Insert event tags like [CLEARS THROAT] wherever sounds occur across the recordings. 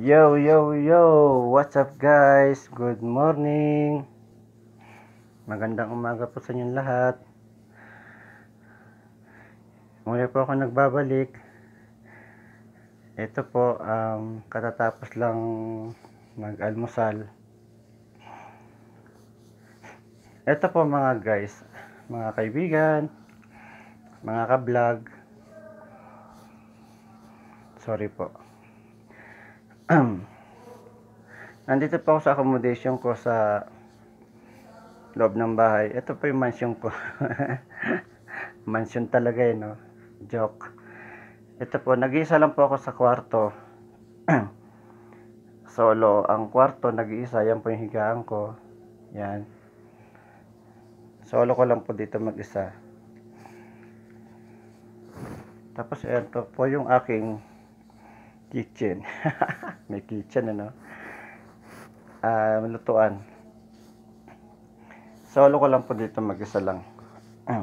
Yo, yo, yo! What's up guys? Good morning! Magandang umaga po sa inyong lahat. Muli po ako nagbabalik. Ito po, um, katatapos lang mag-almusal. Ito po mga guys, mga kaibigan, mga ka-vlog. Sorry po [CLEARS THROAT] Nandito pa ako sa accommodation ko sa loob ng bahay. Ito pa yung mansion ko. [LAUGHS] mansion talaga eh, no? Joke. Ito po, nag-iisa lang po ako sa kwarto. [CLEARS THROAT] Solo. Ang kwarto, nag-iisa. Yan po yung higaan ko. Yan. Solo ko lang po dito mag-isa. Tapos, ito po yung aking kitchen [LAUGHS] may kitchen ano uh, ah, lutuan solo ko lang po dito mag isa lang [CLEARS THROAT]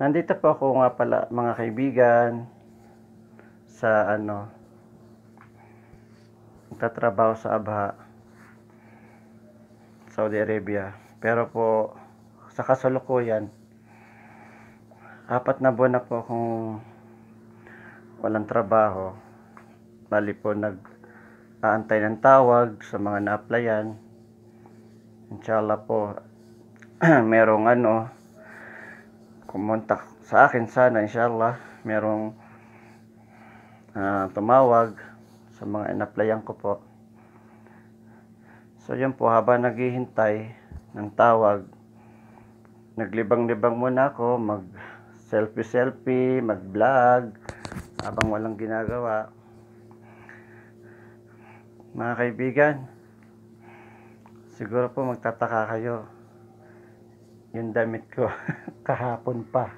nandito po ako nga pala mga kaibigan sa ano tatrabaho sa Abha Saudi Arabia pero po sa kasalukuyan apat na buwan na po akong walang trabaho, bali po nag-aantay ng tawag sa mga na-applyan. Inshallah po, [CLEARS THROAT] merong ano, kumontak sa akin sana, inshallah, merong uh, tumawag sa mga in-applyan ko po. So yun po, habang naghihintay ng tawag, naglibang-libang muna ako, mag selfie-selfie, mag-vlog, habang walang ginagawa mga kaibigan siguro po magtataka kayo yung damit ko [LAUGHS] kahapon pa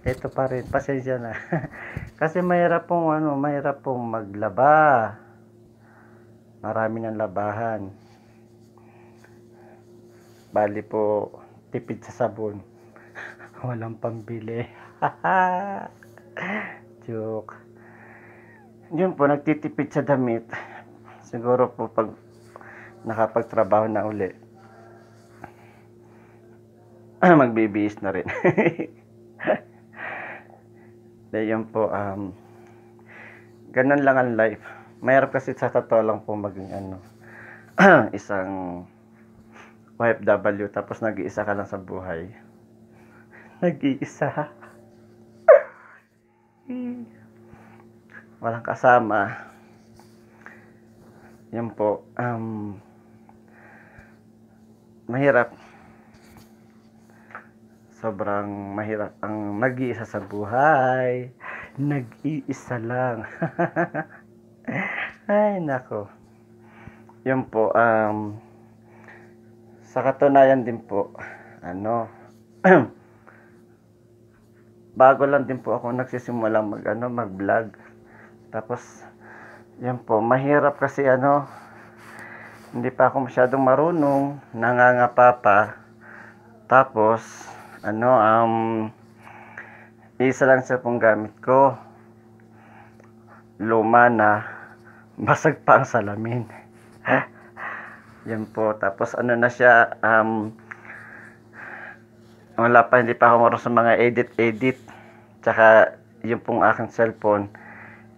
[LAUGHS] ito pa rin pasensya na [LAUGHS] kasi mahirap pong ano mahirap pong maglaba marami ng labahan bali po tipid sa sabon walang pambili [LAUGHS] Joke. Yun po, nagtitipid sa damit. Siguro po pag nakapagtrabaho na uli. [CLEARS THROAT] Magbibiis na rin. [LAUGHS] Dahil yun po, um, ganun lang ang life. Mayroon kasi sa totoo lang po maging ano, [CLEARS THROAT] isang OFW tapos nag-iisa ka lang sa buhay. Nag-iisa walang kasama yan po um, mahirap sobrang mahirap ang nag-iisa sa buhay nag-iisa lang [LAUGHS] ay nako yan po um, sa katunayan din po ano [CLEARS THROAT] bago lang din po ako nagsisimula mag ano, mag vlog tapos yan po mahirap kasi ano hindi pa ako masyadong marunong nangangapa pa tapos ano um isa lang sa pong gamit ko luma na [LAUGHS] basag pa ang salamin [LAUGHS] yan po tapos ano na siya um wala pa, hindi pa ako marunong sa mga edit-edit. Tsaka, yung pong aking cellphone,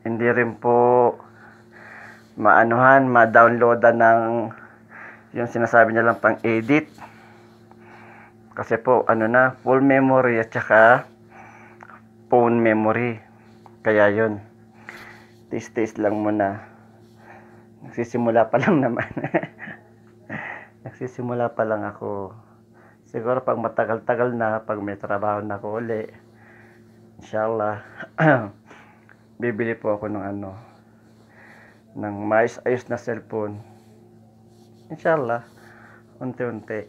hindi rin po maanuhan, ma-downloadan ng yung sinasabi niya lang pang edit. Kasi po, ano na, full memory at tsaka phone memory. Kaya yon Test-test lang muna. Nagsisimula pa lang [LAUGHS] naman. Nagsisimula pa lang ako siguro pag matagal-tagal na pag may trabaho na ako uli inshallah [CLEARS THROAT] bibili po ako ng ano ng maayos-ayos na cellphone inshallah unti-unti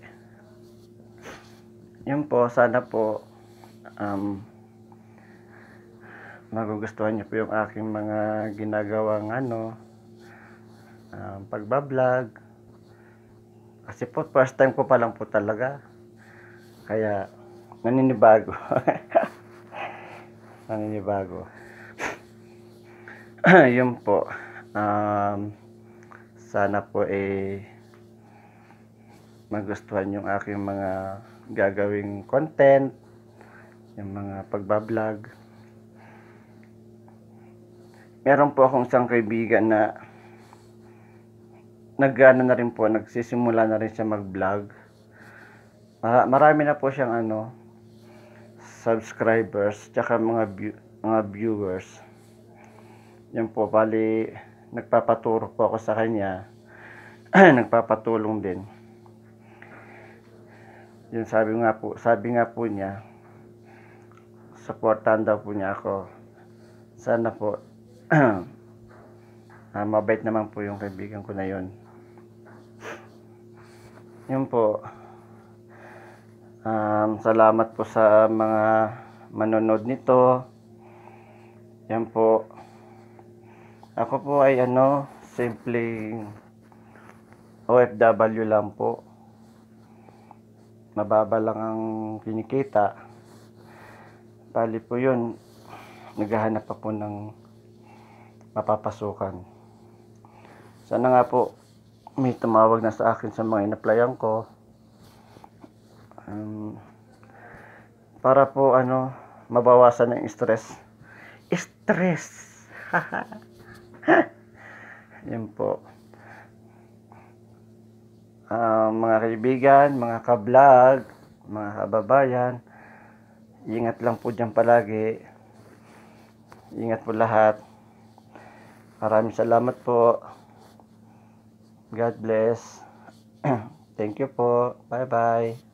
yun po sana po um, magugustuhan niyo po yung aking mga ginagawang ano um, pagbablog kasi po first time ko pa lang po talaga kaya, naninibago. [LAUGHS] naninibago. [CLEARS THROAT] Yun po. Um, sana po eh magustuhan yung aking mga gagawing content, yung mga pagbablog. Meron po akong isang kaibigan na nagano na rin po, nagsisimula na rin siya mag-vlog Mar- marami na po siyang ano subscribers tsaka mga mga viewers. Yan po bali nagpapaturo po ako sa kanya. [CLEARS THROAT] Nagpapatulong din. Yun sabi nga po, sabi nga po niya supportan daw po niya ako. Sana po [CLEARS THROAT] ah, mabait naman po yung kaibigan ko na yon. Yan po. Um, salamat po sa mga manonood nito. Yan po. Ako po ay ano, simply OFW lang po. Mababa lang ang kinikita. Bali po yun, naghahanap pa po ng mapapasukan. Sana nga po may tumawag na sa akin sa mga inaplayan ko um, para po ano mabawasan ang stress stress [LAUGHS] yan po uh, mga kaibigan mga kablog mga kababayan ingat lang po dyan palagi ingat po lahat maraming salamat po God bless [CLEARS THROAT] Thank you po. Bye-bye.